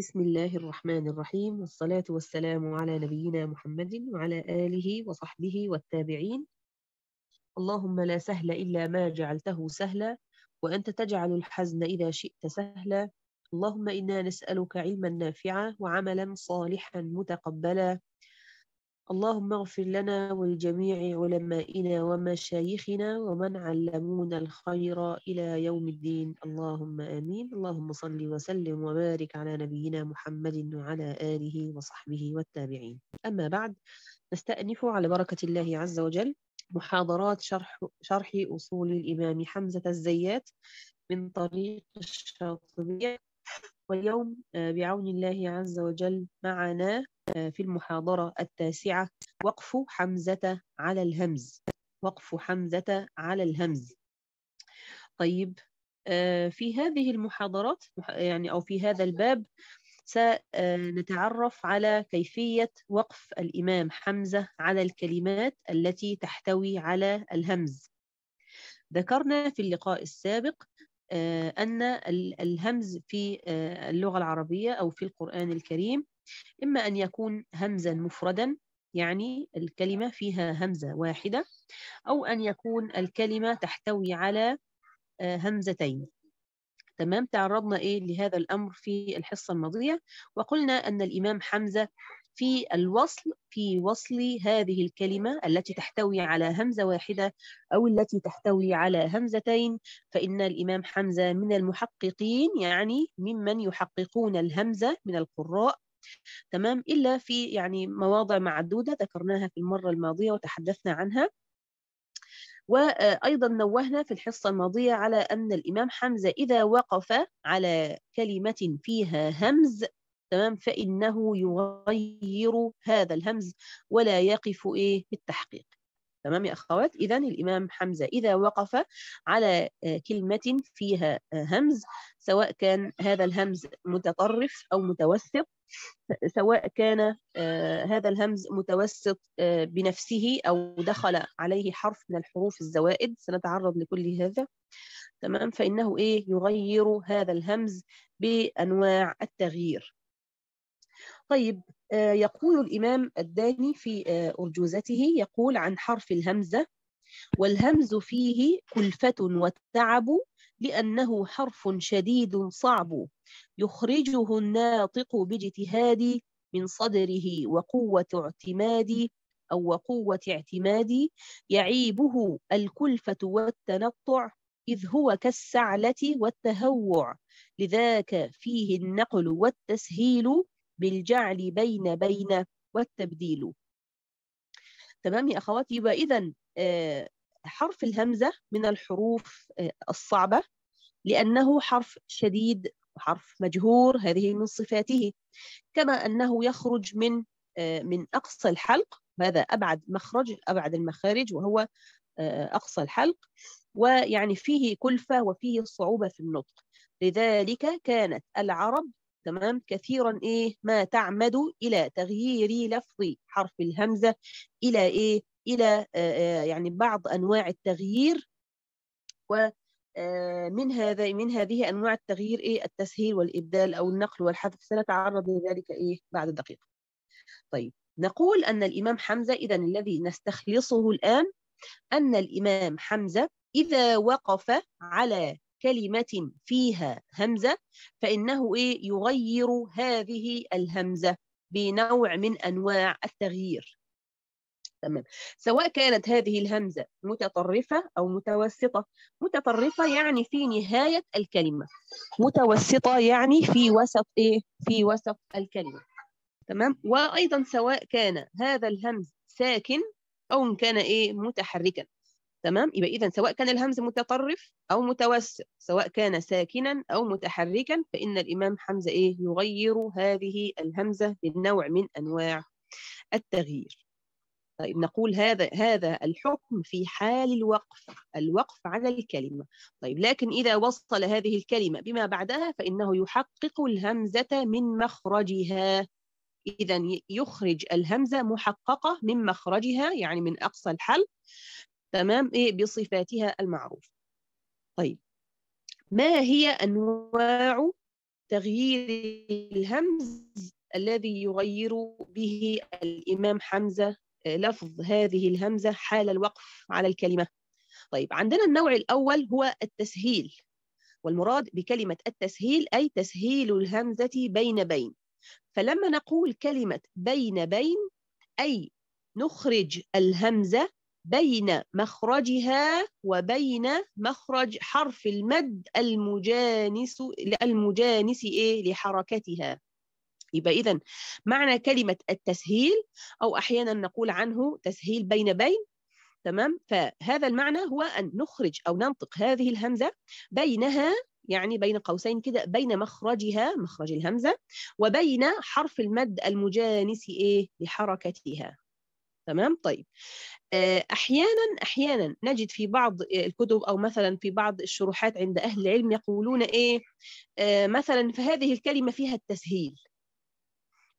بسم الله الرحمن الرحيم والصلاة والسلام على نبينا محمد وعلى آله وصحبه والتابعين اللهم لا سهل إلا ما جعلته سهلا وأنت تجعل الحزن إذا شئت سهلا اللهم إنا نسألك علما نافعا وعملا صالحا متقبلا اللهم اغفر لنا ولجميع علمائنا ومشايخنا ومن علمونا الخير إلى يوم الدين اللهم آمين اللهم صل وسلم وبارك على نبينا محمد وعلى آله وصحبه والتابعين أما بعد نستأنف على بركة الله عز وجل محاضرات شرح, شرح أصول الإمام حمزة الزيات من طريق الشاطبية واليوم آه، بعون الله عز وجل معنا آه، في المحاضرة التاسعة وقف حمزة على الهمز وقف حمزة على الهمز طيب آه، في هذه المحاضرات يعني أو في هذا الباب سنتعرف على كيفية وقف الإمام حمزة على الكلمات التي تحتوي على الهمز ذكرنا في اللقاء السابق آه، أن الهمز في آه، اللغة العربية أو في القرآن الكريم إما أن يكون همزا مفردا يعني الكلمة فيها همزة واحدة أو أن يكون الكلمة تحتوي على آه، همزتين تمام تعرضنا إيه لهذا الأمر في الحصة الماضية وقلنا أن الإمام حمزة في الوصل في وصل هذه الكلمة التي تحتوي على همزة واحدة أو التي تحتوي على همزتين فإن الإمام حمزة من المحققين يعني ممن يحققون الهمزة من القراء تمام إلا في يعني مواضع معدودة ذكرناها في المرة الماضية وتحدثنا عنها وأيضا نوهنا في الحصة الماضية على أن الإمام حمزة إذا وقف على كلمة فيها همز تمام فإنه يغير هذا الهمز ولا يقف إيه بالتحقيق تمام يا أخوات إذا الإمام حمزة إذا وقف على آه، كلمة فيها آه، همز سواء كان هذا الهمز متطرف أو متوسط سواء كان آه، هذا الهمز متوسط بنفسه أو دخل عليه حرف من الحروف الزوائد سنتعرض لكل هذا تمام فإنه إيه يغير هذا الهمز بأنواع التغيير طيب آه، يقول الإمام الداني في آه، أرجوزته يقول عن حرف الهمزة والهمز فيه كلفة وتعب لأنه حرف شديد صعب يخرجه الناطق باجتهادي من صدره وقوة اعتمادي أو وقوة اعتمادي يعيبه الكلفة والتنطع إذ هو كالسعلة والتهوع لذاك فيه النقل والتسهيل بالجعل بين بين والتبديل تمام يا أخواتي يبقى آه، حرف الهمزة من الحروف آه، الصعبة لأنه حرف شديد وحرف مجهور هذه من صفاته كما أنه يخرج من آه، من أقصى الحلق هذا أبعد مخرج أبعد المخارج وهو أقصى الحلق ويعني فيه كلفة وفيه صعوبة في النطق لذلك كانت العرب تمام كثيرا ايه ما تعمد الى تغيير لفظ حرف الهمزه الى ايه الى آه، آه، يعني بعض انواع التغيير ومن آه، هذا من هذه انواع التغيير ايه التسهيل والابدال او النقل والحذف سنتعرض لذلك ايه بعد دقيقه طيب نقول ان الامام حمزه اذا الذي نستخلصه الان ان الامام حمزه اذا وقف على كلمة فيها همزة فإنه إيه يغير هذه الهمزة بنوع من أنواع التغيير تمام سواء كانت هذه الهمزة متطرفة أو متوسطة متطرفة يعني في نهاية الكلمة متوسطة يعني في وسط إيه في وسط الكلمة تمام وأيضا سواء كان هذا الهمز ساكن أو إن كان إيه متحركا تمام يبقى إذا سواء كان الهمز متطرف أو متوسط سواء كان ساكنا أو متحركا فإن الإمام حمزة إيه يغير هذه الهمزة بالنوع من أنواع التغيير طيب نقول هذا هذا الحكم في حال الوقف الوقف على الكلمة طيب لكن إذا وصل هذه الكلمة بما بعدها فإنه يحقق الهمزة من مخرجها إذا يخرج الهمزة محققة من مخرجها يعني من أقصى الحل تمام إيه بصفاتها المعروفة طيب ما هي أنواع تغيير الهمز الذي يغير به الإمام حمزة آه، لفظ هذه الهمزة حال الوقف على الكلمة طيب عندنا النوع الأول هو التسهيل والمراد بكلمة التسهيل أي تسهيل الهمزة بين بين فلما نقول كلمة بين بين أي نخرج الهمزة بين مخرجها وبين مخرج حرف المد المجانس المجانس إيه لحركتها يبقى إذا معنى كلمة التسهيل أو أحيانا نقول عنه تسهيل بين بين تمام فهذا المعنى هو أن نخرج أو ننطق هذه الهمزة بينها يعني بين قوسين كده بين مخرجها مخرج الهمزة وبين حرف المد المجانس إيه لحركتها تمام طيب آه، احيانا احيانا نجد في بعض آه، الكتب او مثلا في بعض الشروحات عند اهل العلم يقولون ايه آه، مثلا فهذه الكلمه فيها التسهيل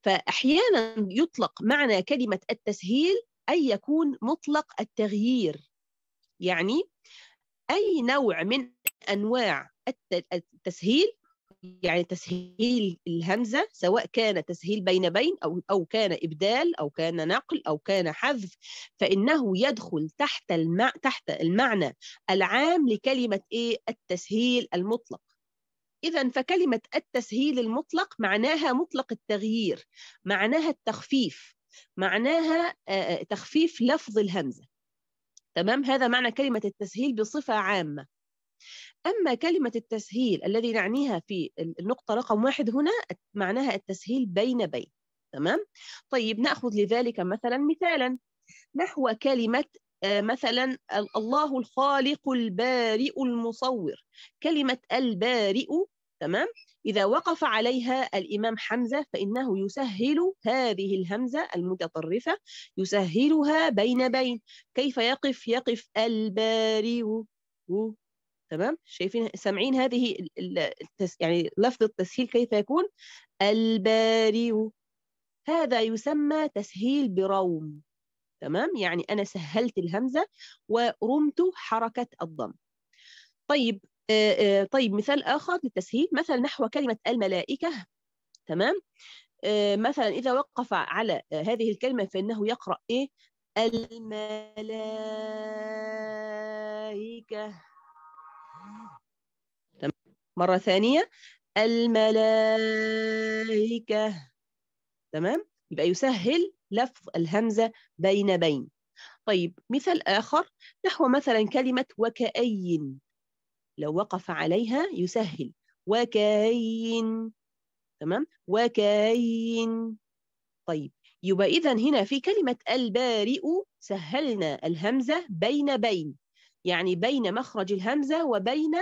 فاحيانا يطلق معنى كلمه التسهيل أن يكون مطلق التغيير يعني أي نوع من أنواع التسهيل يعني تسهيل الهمزة سواء كان تسهيل بين بين أو, أو كان إبدال أو كان نقل أو كان حذف فإنه يدخل تحت, المع... تحت المعنى العام لكلمة إيه التسهيل المطلق إذا فكلمة التسهيل المطلق معناها مطلق التغيير معناها التخفيف معناها تخفيف لفظ الهمزة تمام هذا معنى كلمة التسهيل بصفة عامة أما كلمة التسهيل الذي نعنيها في النقطة رقم واحد هنا معناها التسهيل بين بين تمام؟ طيب نأخذ لذلك مثلا مثالا نحو كلمة آه، مثلا الله الخالق البارئ المصور كلمة البارئ تمام؟ إذا وقف عليها الإمام حمزة فإنه يسهل هذه الهمزة المتطرفة يسهلها بين بين كيف يقف يقف البارئ تمام شايفين سامعين هذه التس... يعني لفظ التسهيل كيف يكون البارئ هذا يسمى تسهيل بروم تمام يعني أنا سهلت الهمزة ورمت حركة الضم طيب طيب مثال آخر للتسهيل مثلا نحو كلمة الملائكة تمام مثلا إذا وقف على هذه الكلمة فإنه يقرأ إيه الملائكة مرة ثانية الملائكة تمام يبقى يسهل لفظ الهمزة بين بين طيب مثال آخر نحو مثلا كلمة وكأي لو وقف عليها يسهل وكأي تمام وكأي طيب يبقى إذا هنا في كلمة البارئ سهلنا الهمزة بين بين يعني بين مخرج الهمزة وبين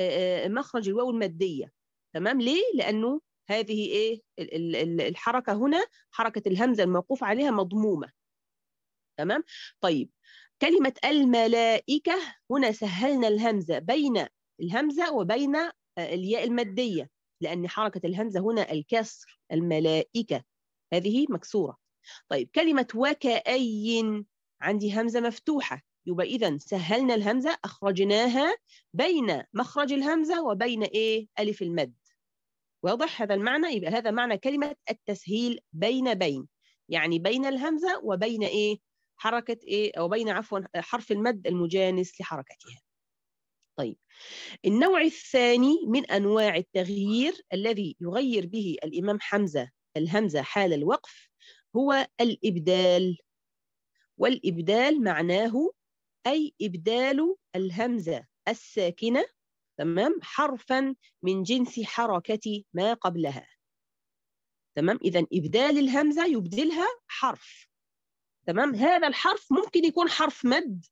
آه، آه، مخرج الواو المادية تمام ليه؟ لأنه هذه إيه الحركة هنا حركة الهمزة الموقوف عليها مضمومة تمام؟ طيب كلمة الملائكة هنا سهلنا الهمزة بين الهمزة وبين آه، الياء المادية لأن حركة الهمزة هنا الكسر الملائكة هذه مكسورة طيب كلمة وكأي عندي همزة مفتوحة يبقى إذا سهلنا الهمزة أخرجناها بين مخرج الهمزة وبين إيه؟ ألف المد واضح هذا المعنى يبقى هذا معنى كلمة التسهيل بين بين يعني بين الهمزة وبين إيه؟ حركة إيه؟ أو بين عفوا حرف المد المجانس لحركتها طيب النوع الثاني من أنواع التغيير الذي يغير به الإمام حمزة الهمزة حال الوقف هو الإبدال والإبدال معناه أي إبدال الهمزة الساكنة تمام حرفا من جنس حركة ما قبلها تمام إذا إبدال الهمزة يبدلها حرف تمام هذا الحرف ممكن يكون حرف مد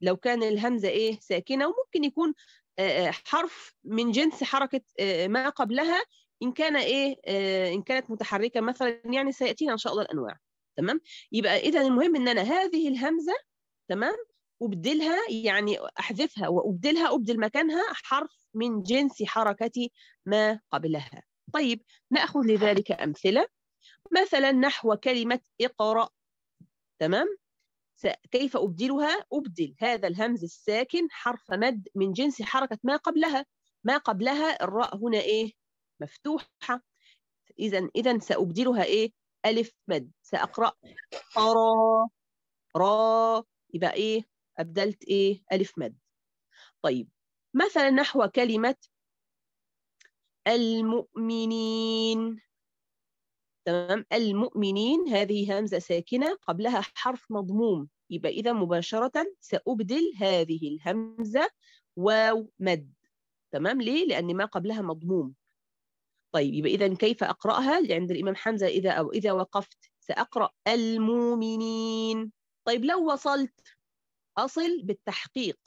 لو كان الهمزة إيه ساكنة وممكن يكون آه، آه، حرف من جنس حركة آه، ما قبلها إن كان إيه إن كانت متحركة مثلا يعني سيأتينا إن شاء الله الأنواع تمام يبقى إذا المهم إن أنا هذه الهمزة تمام أبدلها يعني أحذفها وأبدلها أبدل مكانها حرف من جنس حركة ما قبلها طيب نأخذ لذلك أمثلة مثلا نحو كلمة اقرأ تمام كيف أبدلها؟ أبدل هذا الهمز الساكن حرف مد من جنس حركة ما قبلها ما قبلها الراء هنا إيه؟ مفتوحة إذا إذا سأبدلها إيه؟ ألف مد سأقرأ قرا را يبقى إيه؟ أبدلت إيه؟ ألف مد طيب مثلا نحو كلمة المؤمنين تمام المؤمنين هذه همزة ساكنة قبلها حرف مضموم يبقى إذا مباشرة سأبدل هذه الهمزة واو مد تمام ليه؟ لأن ما قبلها مضموم طيب يبقى إذا كيف أقرأها؟ عند الإمام حمزة إذا أو إذا وقفت سأقرأ المؤمنين طيب لو وصلت أصل بالتحقيق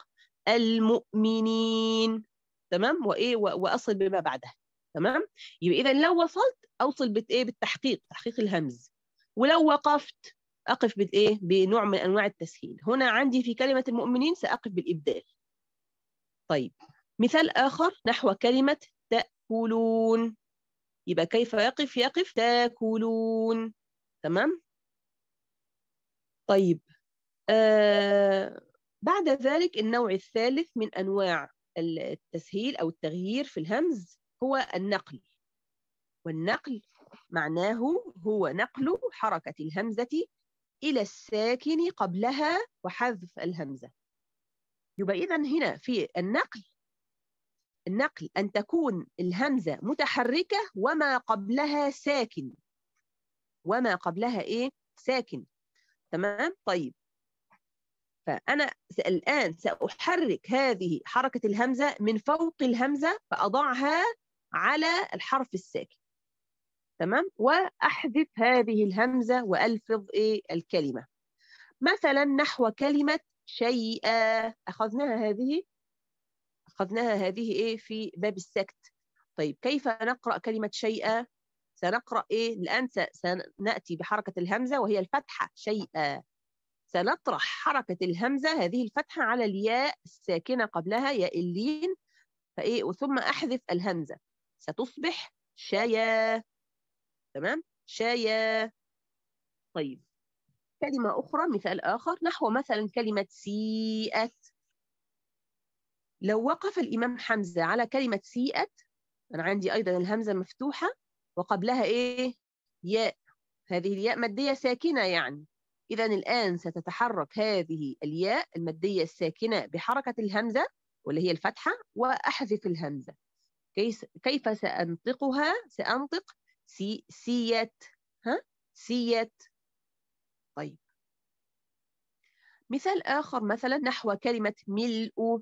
المؤمنين تمام وإيه وأصل بما بعدها تمام يبقى إذا لو وصلت أوصل بإيه بالتحقيق تحقيق الهمز ولو وقفت أقف بإيه بنوع من أنواع التسهيل هنا عندي في كلمة المؤمنين سأقف بالإبدال طيب مثال آخر نحو كلمة تأكلون يبقى كيف يقف يقف تاكلون تمام طيب آه، بعد ذلك النوع الثالث من أنواع التسهيل أو التغيير في الهمز هو النقل والنقل معناه هو نقل حركة الهمزة إلى الساكن قبلها وحذف الهمزة يبقى إذا هنا في النقل النقل أن تكون الهمزة متحركة وما قبلها ساكن وما قبلها إيه؟ ساكن تمام؟ طيب فأنا الآن سأحرك هذه حركة الهمزة من فوق الهمزة فأضعها على الحرف الساكن تمام وأحذف هذه الهمزة وألفظ إيه الكلمة مثلا نحو كلمة شيئا أخذناها هذه أخذناها هذه إيه في باب السكت طيب كيف نقرأ كلمة شيئا سنقرأ إيه الآن سنأتي بحركة الهمزة وهي الفتحة شيئا سنطرح حركة الهمزة هذه الفتحة على الياء الساكنة قبلها ياء اللين فإيه وثم أحذف الهمزة ستصبح شايا تمام شايا طيب كلمة أخرى مثال آخر نحو مثلا كلمة سيئت لو وقف الإمام حمزة على كلمة سيئت أنا عندي أيضا الهمزة مفتوحة وقبلها إيه ياء هذه الياء مادية ساكنة يعني إذا الآن ستتحرك هذه الياء المادية الساكنة بحركة الهمزة واللي هي الفتحة وأحذف الهمزة كيف سأنطقها سأنطق سي سيت ها سيت طيب مثال آخر مثلا نحو كلمة ملء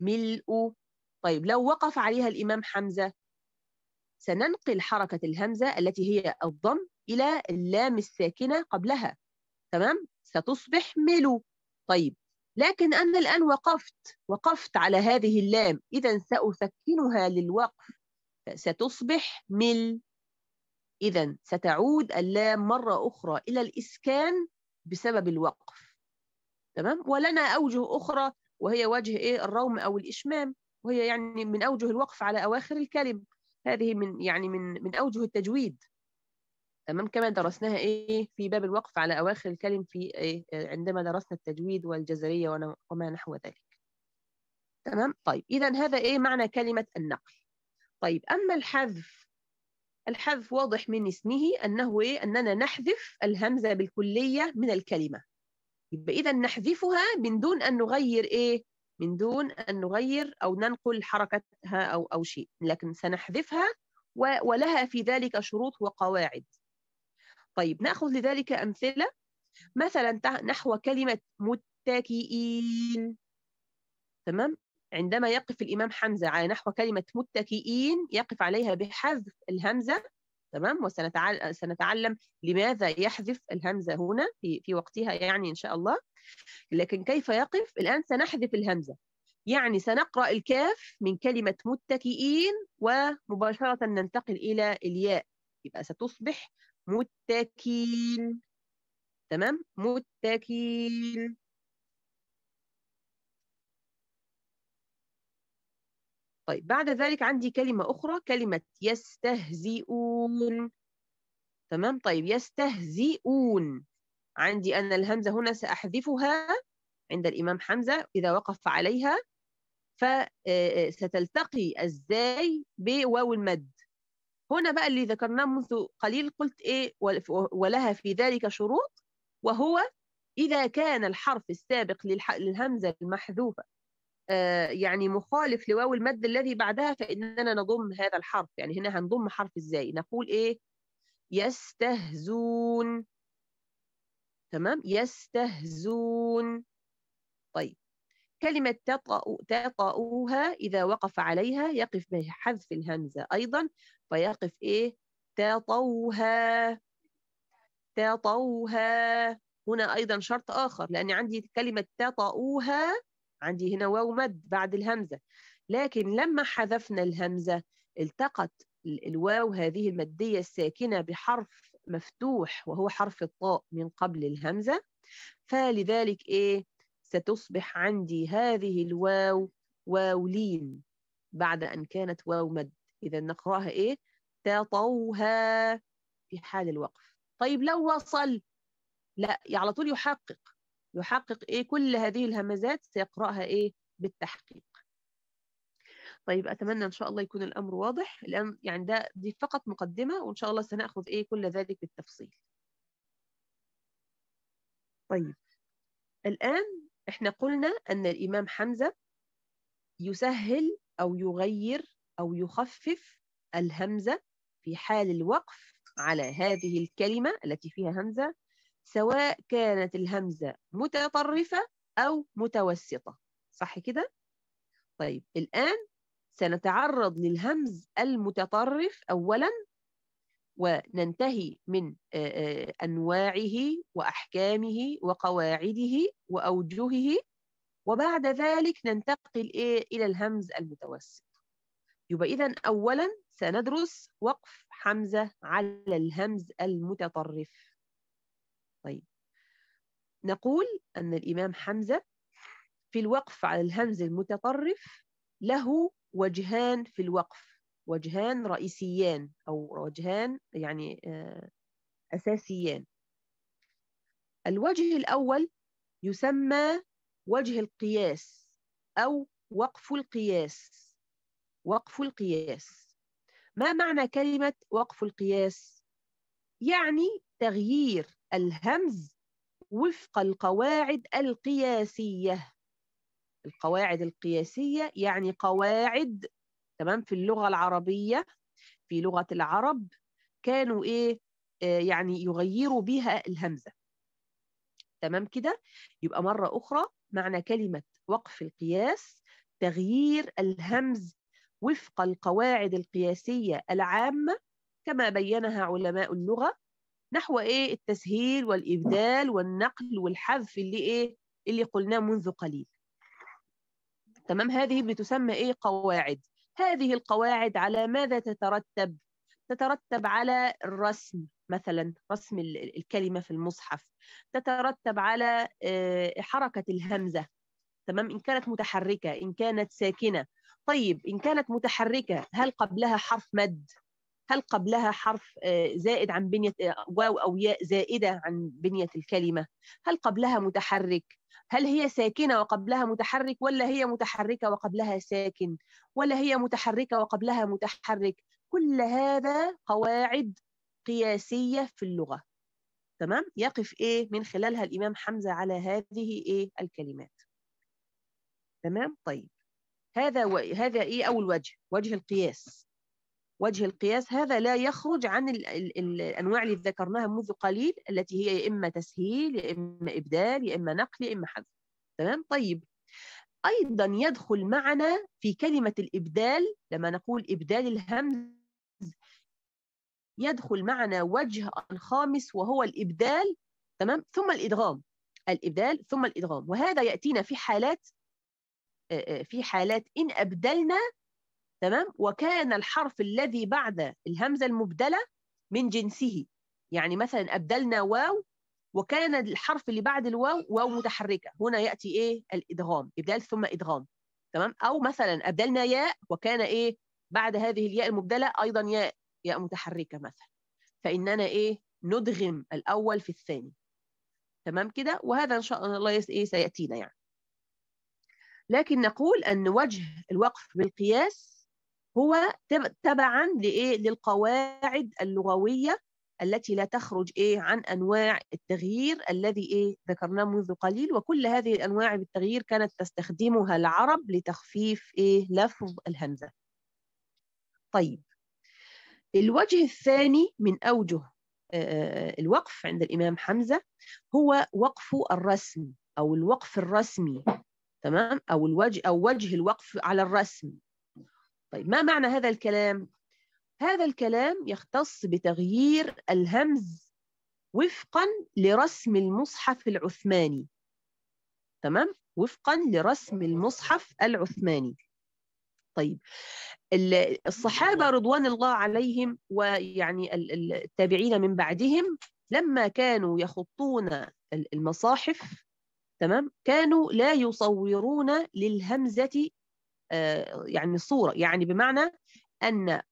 ملء طيب لو وقف عليها الإمام حمزة سننقل حركة الهمزة التي هي الضم إلى اللام الساكنة قبلها تمام ستصبح ملو طيب لكن أنا الآن وقفت وقفت على هذه اللام إذا سأسكنها للوقف ستصبح مل إذا ستعود اللام مرة أخرى إلى الإسكان بسبب الوقف تمام ولنا أوجه أخرى وهي وجه إيه الروم أو الإشمام وهي يعني من أوجه الوقف على أواخر الكلمة هذه من يعني من من أوجه التجويد تمام كما درسناها ايه في باب الوقف على اواخر الكلم في إيه آه، عندما درسنا التجويد والجزريه وما نحو ذلك تمام طيب اذا هذا ايه معنى كلمه النقل طيب اما الحذف الحذف واضح من اسمه انه ايه اننا نحذف الهمزه بالكليه من الكلمه يبقى اذا نحذفها من دون ان نغير ايه من دون ان نغير او ننقل حركتها او او شيء لكن سنحذفها ولها في ذلك شروط وقواعد طيب نأخذ لذلك أمثلة مثلا نحو كلمة متكئين تمام عندما يقف الإمام حمزة على نحو كلمة متكئين يقف عليها بحذف الهمزة تمام وسنتعلم سنتعلم لماذا يحذف الهمزة هنا في, في وقتها يعني إن شاء الله لكن كيف يقف الآن سنحذف الهمزة يعني سنقرأ الكاف من كلمة متكئين ومباشرة ننتقل إلى الياء يبقى ستصبح متكين تمام متكين طيب بعد ذلك عندي كلمة أخرى كلمة يستهزئون تمام طيب يستهزئون عندي أن الهمزة هنا سأحذفها عند الإمام حمزة إذا وقف عليها فستلتقي آه، آه، الزاي بواو المد هنا بقى اللي ذكرناه منذ قليل قلت إيه ولها في ذلك شروط وهو إذا كان الحرف السابق للهمزة المحذوفة آه، يعني مخالف لواو المد الذي بعدها فإننا نضم هذا الحرف يعني هنا هنضم حرف إزاي نقول إيه يستهزون تمام يستهزون طيب كلمة تطأ تطأوها إذا وقف عليها يقف بحذف الهمزة أيضا فيقف إيه تطوها تطوها هنا أيضا شرط آخر لأن عندي كلمة تطأوها عندي هنا واو مد بعد الهمزة لكن لما حذفنا الهمزة التقت الواو هذه المديه الساكنة بحرف مفتوح وهو حرف الطاء من قبل الهمزة فلذلك إيه ستصبح عندي هذه الواو واولين بعد أن كانت واو مد إذا نقرأها إيه تطوها في حال الوقف طيب لو وصل لا على طول يحقق يحقق إيه كل هذه الهمزات سيقرأها إيه بالتحقيق طيب أتمنى إن شاء الله يكون الأمر واضح الآن يعني ده دي فقط مقدمة وإن شاء الله سنأخذ إيه كل ذلك بالتفصيل طيب الآن إحنا قلنا أن الإمام حمزة يسهل أو يغير أو يخفف الهمزة في حال الوقف على هذه الكلمة التي فيها همزة سواء كانت الهمزة متطرفة أو متوسطة صح كده؟ طيب الآن سنتعرض للهمز المتطرف أولا وننتهي من أنواعه وأحكامه وقواعده وأوجهه وبعد ذلك ننتقل إلى الهمز المتوسط يبقى إذا أولا سندرس وقف حمزة على الهمز المتطرف طيب نقول أن الإمام حمزة في الوقف على الهمز المتطرف له وجهان في الوقف وجهان رئيسيان أو وجهان يعني آه، أساسيان الوجه الأول يسمى وجه القياس أو وقف القياس وقف القياس ما معنى كلمة وقف القياس؟ يعني تغيير الهمز وفق القواعد القياسية القواعد القياسية يعني قواعد تمام في اللغة العربية في لغة العرب كانوا إيه آه يعني يغيروا بها الهمزة تمام كده يبقى مرة أخرى معنى كلمة وقف القياس تغيير الهمز وفق القواعد القياسية العامة كما بينها علماء اللغة نحو إيه التسهيل والإبدال والنقل والحذف اللي إيه اللي قلناه منذ قليل تمام هذه بتسمى إيه قواعد هذه القواعد على ماذا تترتب تترتب على الرسم مثلا رسم الكلمة في المصحف تترتب على آه، حركة الهمزة تمام إن كانت متحركة إن كانت ساكنة طيب إن كانت متحركة هل قبلها حرف مد؟ هل قبلها حرف آه، زائد عن بنية آه، واو أو ياء زائدة عن بنية الكلمة؟ هل قبلها متحرك؟ هل هي ساكنة وقبلها متحرك ولا هي متحركة وقبلها ساكن؟ ولا هي متحركة وقبلها متحرك؟ كل هذا قواعد قياسية في اللغة تمام؟ يقف إيه من خلالها الإمام حمزة على هذه إيه الكلمات تمام؟ طيب هذا و... هذا ايه اول وجه وجه القياس وجه القياس هذا لا يخرج عن ال... ال... الانواع اللي ذكرناها منذ قليل التي هي يا اما تسهيل يا اما ابدال يا اما نقل يا اما حذف تمام طيب ايضا يدخل معنا في كلمه الابدال لما نقول ابدال الهمز يدخل معنا وجه خامس وهو الابدال تمام ثم الادغام الابدال ثم الادغام وهذا ياتينا في حالات آه، آه، في حالات إن أبدلنا تمام وكان الحرف الذي بعد الهمزة المبدلة من جنسه يعني مثلا أبدلنا واو وكان الحرف اللي بعد الواو واو متحركة هنا يأتي إيه الإدغام إبدال ثم إدغام تمام أو مثلا أبدلنا ياء وكان إيه بعد هذه الياء المبدلة أيضا ياء ياء متحركة مثلا فإننا إيه ندغم الأول في الثاني تمام كده وهذا إن شاء الله إيه سيأتينا يعني لكن نقول أن وجه الوقف بالقياس هو تبعا لإيه؟ للقواعد اللغوية التي لا تخرج إيه؟ عن أنواع التغيير الذي إيه؟ ذكرناه منذ قليل وكل هذه الأنواع بالتغيير كانت تستخدمها العرب لتخفيف إيه؟ لفظ الهمزة طيب الوجه الثاني من أوجه الوقف عند الإمام حمزة هو وقف الرسم أو الوقف الرسمي تمام او الوجه او وجه الوقف على الرسم طيب ما معنى هذا الكلام هذا الكلام يختص بتغيير الهمز وفقا لرسم المصحف العثماني تمام وفقا لرسم المصحف العثماني طيب الصحابه رضوان الله عليهم ويعني التابعين من بعدهم لما كانوا يخطون المصاحف تمام كانوا لا يصورون للهمزة آه، يعني صورة يعني بمعنى أن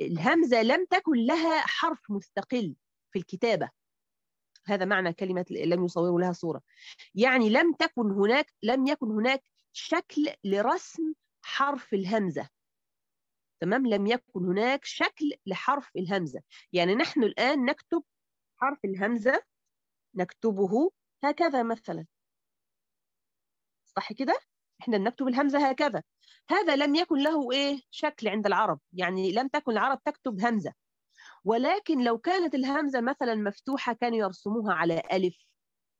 الهمزة لم تكن لها حرف مستقل في الكتابة هذا معنى كلمة لم يصوروا لها صورة يعني لم تكن هناك لم يكن هناك شكل لرسم حرف الهمزة تمام لم يكن هناك شكل لحرف الهمزة يعني نحن الآن نكتب حرف الهمزة نكتبه هكذا مثلا صح كده احنا بنكتب الهمزه هكذا هذا لم يكن له ايه شكل عند العرب يعني لم تكن العرب تكتب همزه ولكن لو كانت الهمزه مثلا مفتوحه كانوا يرسموها على الف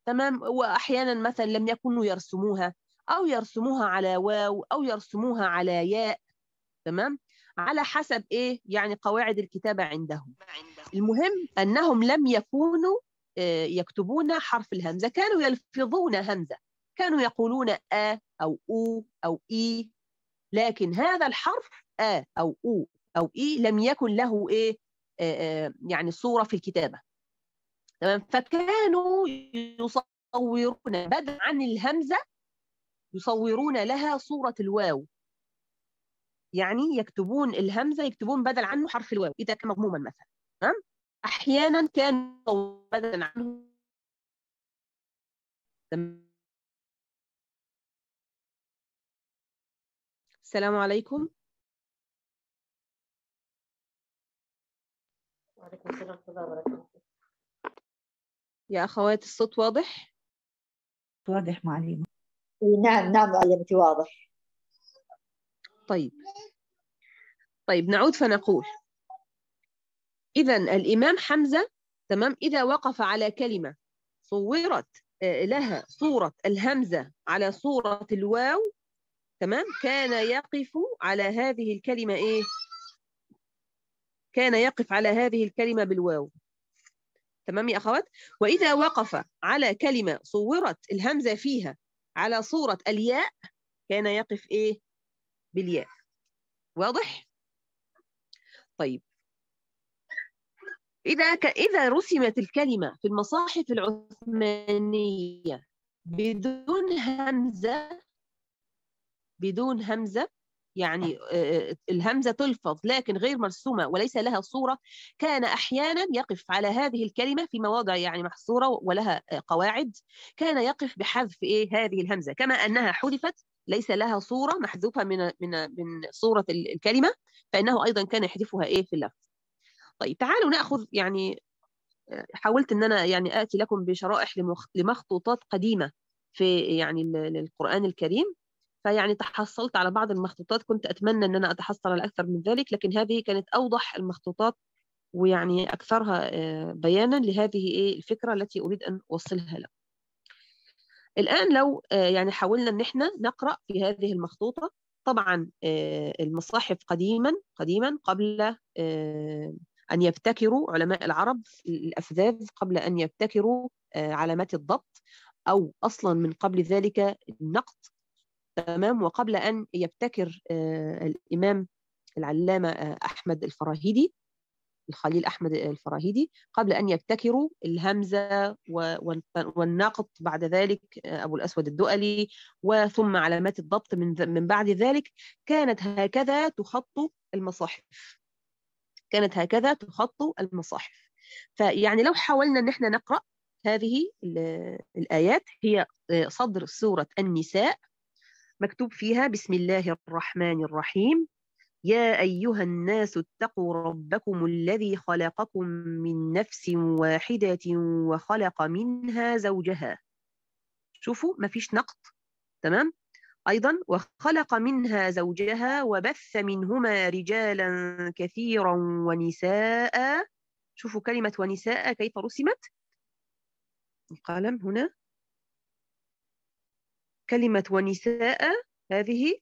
تمام واحيانا مثلا لم يكونوا يرسموها او يرسموها على واو او يرسموها على ياء تمام على حسب ايه يعني قواعد الكتابه عندهم المهم انهم لم يكونوا آه، يكتبون حرف الهمزه كانوا يلفظون همزه كانوا يقولون آ أو أو أو إي لكن هذا الحرف آ أو أو أو إي لم يكن له إيه آآ يعني صورة في الكتابة تمام فكانوا يصورون بدل عن الهمزة يصورون لها صورة الواو يعني يكتبون الهمزة يكتبون بدل عنه حرف الواو إذا كان مغموما مثلا تمام أحيانا كانوا بدلا عنه تمام السلام عليكم وعليكم السلام ورحمة الله وبركاته يا أخوات الصوت واضح؟ واضح معلمة نعم نعم معلمتي واضح طيب طيب نعود فنقول إذا الإمام حمزة تمام إذا وقف على كلمة صورت آه، لها صورة الهمزة على صورة الواو تمام كان يقف على هذه الكلمة إيه كان يقف على هذه الكلمة بالواو تمام يا أخوات وإذا وقف على كلمة صورت الهمزة فيها على صورة الياء كان يقف إيه بالياء واضح طيب إذا ك... إذا رسمت الكلمة في المصاحف العثمانية بدون همزة بدون همزة يعني آه، آه، الهمزة تلفظ لكن غير مرسومة وليس لها صورة كان أحيانا يقف على هذه الكلمة في مواضع يعني محصورة ولها آه، قواعد كان يقف بحذف إيه هذه الهمزة كما أنها حذفت ليس لها صورة محذوفة من من من صورة الكلمة فإنه أيضا كان يحذفها إيه في اللفظ طيب تعالوا نأخذ يعني حاولت ان انا يعني اتي لكم بشرائح لمخطوطات قديمه في يعني القران الكريم فيعني تحصلت على بعض المخطوطات كنت أتمنى أن أنا أتحصل على أكثر من ذلك لكن هذه كانت أوضح المخطوطات ويعني أكثرها آه، بيانا لهذه إيه الفكرة التي أريد أن أوصلها لكم الآن لو آه، يعني حاولنا أن احنا نقرأ في هذه المخطوطة طبعا آه، المصاحف قديما قديما قبل أن يبتكروا علماء العرب الأفذاذ قبل أن يبتكروا علامات الضبط أو أصلا من قبل ذلك النقط تمام وقبل أن يبتكر آه، الإمام العلامة آه، أحمد الفراهيدي الخليل أحمد الفراهيدي قبل أن يبتكروا الهمزة والنقط بعد ذلك آه، أبو الأسود الدؤلي وثم علامات الضبط من بعد ذلك كانت هكذا تخط المصاحف كانت هكذا تخط المصاحف فيعني لو حاولنا أن احنا نقرأ هذه الآيات هي صدر سورة النساء مكتوب فيها بسم الله الرحمن الرحيم يا أيها الناس اتقوا ربكم الذي خلقكم من نفس واحدة وخلق منها زوجها شوفوا ما فيش نقط تمام أيضا وخلق منها زوجها وبث منهما رجالا كثيرا ونساء شوفوا كلمة ونساء كيف رسمت القلم هنا كلمة ونساء هذه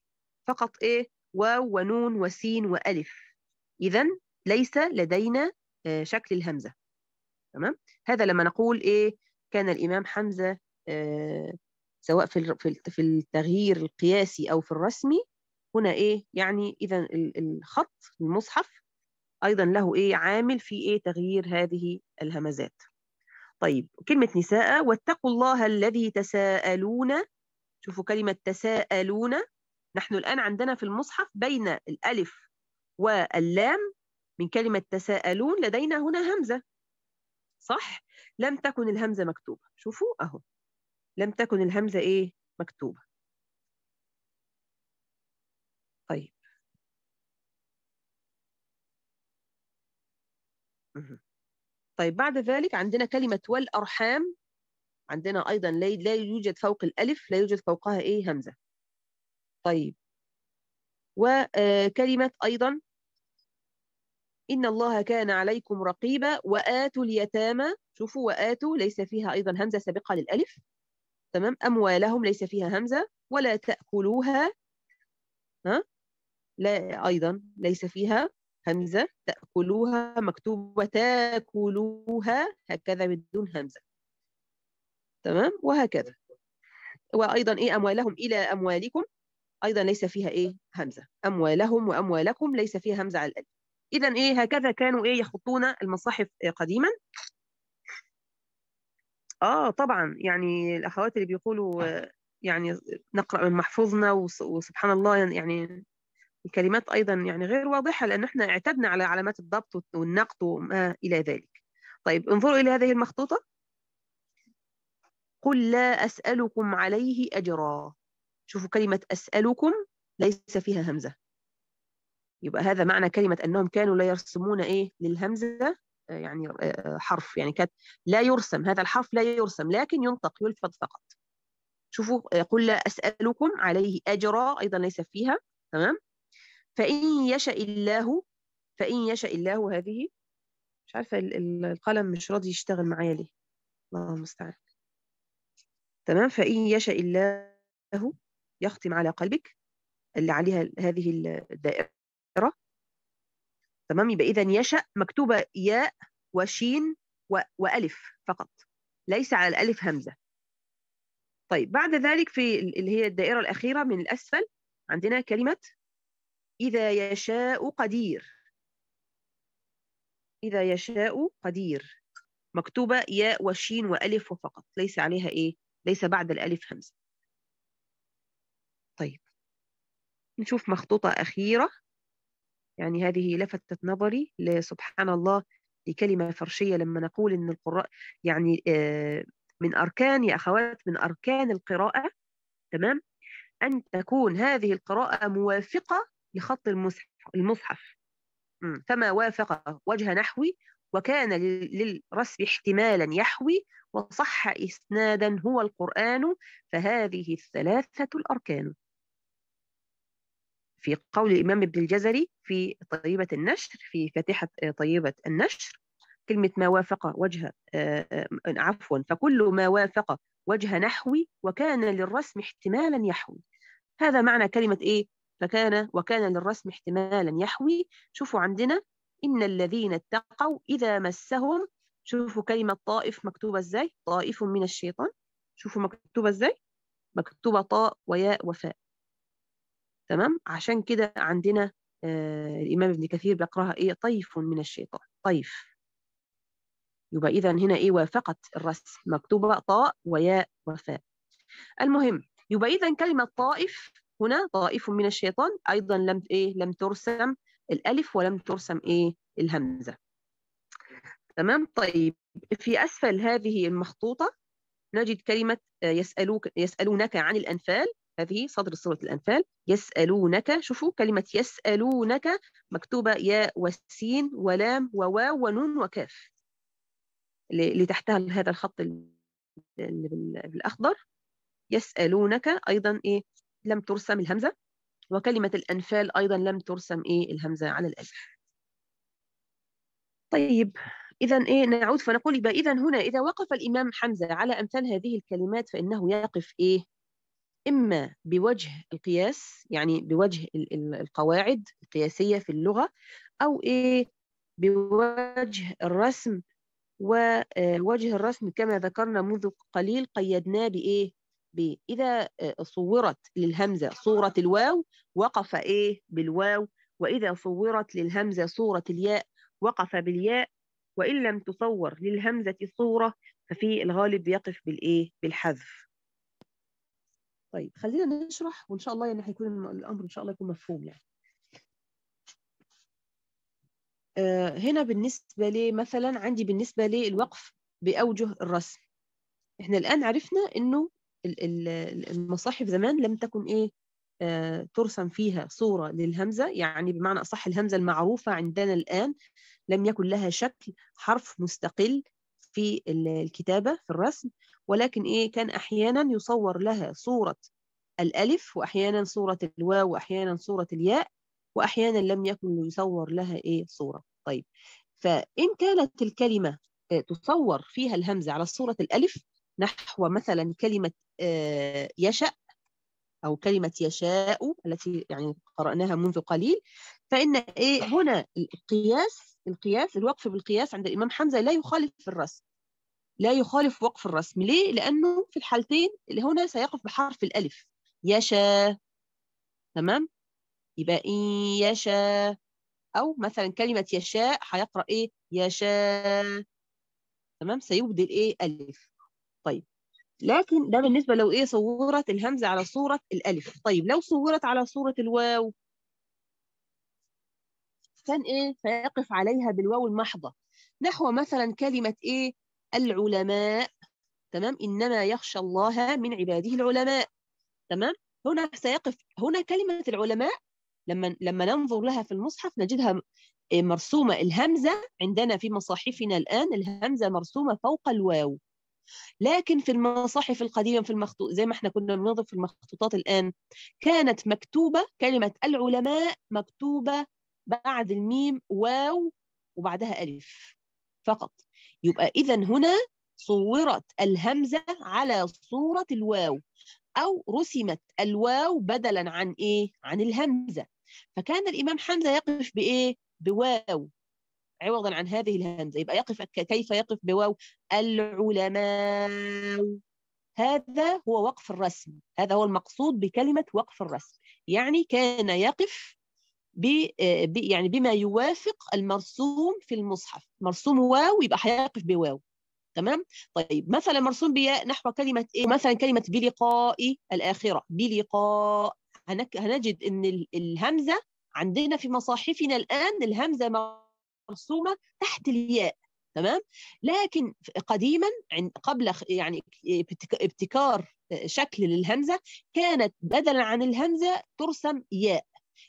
فقط إيه واو ونون وسين وألف إذا ليس لدينا آه، شكل الهمزة تمام هذا لما نقول إيه كان الإمام حمزة آه، سواء في في التغيير القياسي أو في الرسمي هنا إيه يعني إذا الخط المصحف أيضا له إيه عامل في إيه تغيير هذه الهمزات طيب كلمة نساء واتقوا الله الذي تساءلون شوفوا كلمة تساءلون نحن الآن عندنا في المصحف بين الألف واللام من كلمة تساءلون لدينا هنا همزة صح؟ لم تكن الهمزة مكتوبة شوفوا أهو لم تكن الهمزة إيه؟ مكتوبة طيب طيب بعد ذلك عندنا كلمة والأرحام عندنا أيضا لا يوجد فوق الألف لا يوجد فوقها إيه همزة طيب وكلمة آه، أيضا إن الله كان عليكم رقيبا وآتوا اليتامى شوفوا وآتوا ليس فيها أيضا همزة سابقة للألف تمام أموالهم ليس فيها همزة ولا تأكلوها ها لا أيضا ليس فيها همزة تأكلوها مكتوبة تأكلوها هكذا بدون همزة تمام وهكذا وايضا ايه اموالهم الى اموالكم ايضا ليس فيها ايه همزه اموالهم واموالكم ليس فيها همزه على الالف اذا ايه هكذا كانوا ايه يخطون المصاحف قديما اه طبعا يعني الاخوات اللي بيقولوا يعني نقرا من محفوظنا وسبحان الله يعني،, يعني الكلمات ايضا يعني غير واضحه لان احنا اعتدنا على علامات الضبط والنقط وما الى ذلك طيب انظروا الى هذه المخطوطه قل لا أسألكم عليه أجرا شوفوا كلمة أسألكم ليس فيها همزة يبقى هذا معنى كلمة أنهم كانوا لا يرسمون إيه للهمزة آه، يعني آه، حرف يعني كانت لا يرسم هذا الحرف لا يرسم لكن ينطق يلفظ فقط شوفوا آه، قل لا أسألكم عليه أجرا أيضا ليس فيها تمام فإن يشاء الله فإن يشاء الله هذه مش عارفة القلم مش راضي يشتغل معايا ليه الله المستعان تمام فإن يشاء الله يختم على قلبك اللي عليها هذه الدائرة تمام يبقى إذا يشاء مكتوبة ياء وشين وألف فقط ليس على الألف همزة طيب بعد ذلك في اللي هي الدائرة الأخيرة من الأسفل عندنا كلمة إذا يشاء قدير إذا يشاء قدير مكتوبة ياء وشين وألف وفقط ليس عليها إيه ليس بعد الألف همزة طيب نشوف مخطوطة أخيرة يعني هذه لفتت نظري لسبحان الله لكلمة فرشية لما نقول إن القراء يعني آه، من أركان يا أخوات من أركان القراءة تمام أن تكون هذه القراءة موافقة لخط المصحف المصحف فما وافق وجه نحوي وكان للرسم احتمالا يحوي وصح إسنادا هو القرآن فهذه الثلاثة الأركان في قول الإمام ابن الجزري في طيبة النشر في فاتحة آه، طيبة النشر كلمة ما وافق وجه آه، آه، عفوا فكل ما وافق وجه نحوي وكان للرسم احتمالا يحوي هذا معنى كلمة إيه فكان وكان للرسم احتمالا يحوي شوفوا عندنا إن الذين اتقوا إذا مسهم شوفوا كلمة طائف مكتوبة إزاي طائف من الشيطان شوفوا مكتوبة إزاي مكتوبة طاء وياء وفاء تمام عشان كده عندنا آه الإمام ابن كثير بيقراها إيه طيف من الشيطان طيف يبقى إذا هنا إيه وافقت الرسم مكتوبة طاء وياء وفاء المهم يبقى إذا كلمة طائف هنا طائف من الشيطان أيضا لم إيه لم ترسم الألف ولم ترسم إيه الهمزة تمام طيب في أسفل هذه المخطوطة نجد كلمة آه، يسألوك يسألونك عن الأنفال هذه صدر سورة الأنفال يسألونك شوفوا كلمة يسألونك مكتوبة يا وسين ولام وواو ونون وكاف اللي تحتها هذا الخط الأخضر يسألونك أيضا إيه لم ترسم الهمزة وكلمة الأنفال أيضا لم ترسم إيه الهمزة على الألف طيب إذا إيه نعود فنقول يبقى إذا هنا إذا وقف الإمام حمزة على أمثال هذه الكلمات فإنه يقف إيه إما بوجه القياس يعني بوجه القواعد القياسية في اللغة أو إيه بوجه الرسم ووجه آه، الرسم كما ذكرنا منذ قليل قيدناه بإيه ب إذا آه، صورت للهمزة صورة الواو وقف إيه بالواو وإذا صورت للهمزة صورة الياء وقف بالياء وإن لم تصور للهمزة صورة ففي الغالب يقف بالإيه بالحذف طيب خلينا نشرح وإن شاء الله يعني هيكون الأمر إن شاء الله يكون مفهوم يعني آه، هنا بالنسبة لي مثلا عندي بالنسبة للوقف بأوجه الرسم احنا الآن عرفنا أنه المصاحف زمان لم تكن إيه آه، ترسم فيها صورة للهمزة يعني بمعنى أصح الهمزة المعروفة عندنا الآن لم يكن لها شكل حرف مستقل في الكتابة في الرسم ولكن إيه كان أحيانا يصور لها صورة الألف وأحيانا صورة الواو وأحيانا صورة الياء وأحيانا لم يكن يصور لها إيه صورة طيب فإن كانت الكلمة آه، تصور فيها الهمزة على صورة الألف نحو مثلا كلمة آه، يشأ أو كلمة يشاء التي يعني قرأناها منذ قليل فإن إيه هنا القياس القياس الوقف بالقياس عند الإمام حمزة لا يخالف في الرسم لا يخالف وقف الرسم ليه؟ لأنه في الحالتين اللي هنا سيقف بحرف الألف يشاء تمام؟ يبقى يشاء أو مثلا كلمة يشاء هيقرأ إيه؟ يشاء تمام؟ سيبدل إيه؟ ألف لكن ده بالنسبه لو ايه صورت الهمزه على صوره الالف طيب لو صورت على صوره الواو كان ايه فيقف عليها بالواو المحضه نحو مثلا كلمه ايه العلماء تمام انما يخشى الله من عباده العلماء تمام هنا سيقف هنا كلمه العلماء لما لما ننظر لها في المصحف نجدها إيه، مرسومه الهمزه عندنا في مصاحفنا الان الهمزه مرسومه فوق الواو لكن في المصاحف القديمة في المخطوط زي ما احنا كنا بنضرب في المخطوطات الآن كانت مكتوبة كلمة العلماء مكتوبة بعد الميم واو وبعدها ألف فقط يبقى إذا هنا صورت الهمزة على صورة الواو أو رسمت الواو بدلا عن إيه؟ عن الهمزة فكان الإمام حمزة يقف بإيه؟ بواو عوضا عن هذه الهمزة يبقى يقف كيف يقف بواو العلماء هذا هو وقف الرسم هذا هو المقصود بكلمة وقف الرسم يعني كان يقف بي يعني بما يوافق المرسوم في المصحف مرسوم واو يبقى هيقف بواو تمام طيب مثلا مرسوم بياء نحو كلمه ايه مثلا كلمه بلقاء الاخره بلقاء هنجد ان الهمزه عندنا في مصاحفنا الان الهمزه مرسومه تحت الياء تمام لكن قديما قبل يعني ابتكار شكل للهمزه كانت بدلا عن الهمزه ترسم ياء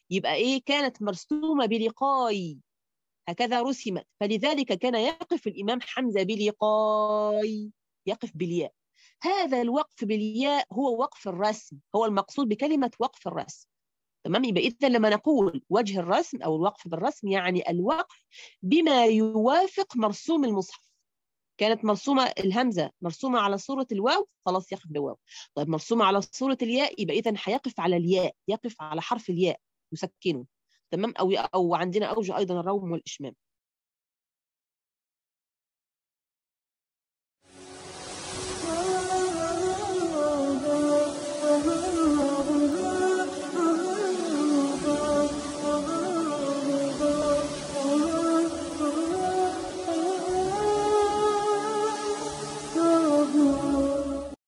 يبقى ايه كانت مرسومه بلقاي هكذا رسمت فلذلك كان يقف الامام حمزه بلقاي يقف بالياء هذا الوقف بالياء هو وقف الرسم هو المقصود بكلمه وقف الرسم تمام يبقى اذا لما نقول وجه الرسم او الوقف بالرسم يعني الوقف بما يوافق مرسوم المصحف كانت مرسومه الهمزه مرسومه على صوره الواو خلاص يقف بواو طيب مرسومه على صوره الياء يبقى اذا هيقف على الياء يقف على حرف الياء يسكنه تمام او او عندنا اوجه ايضا الروم والاشمام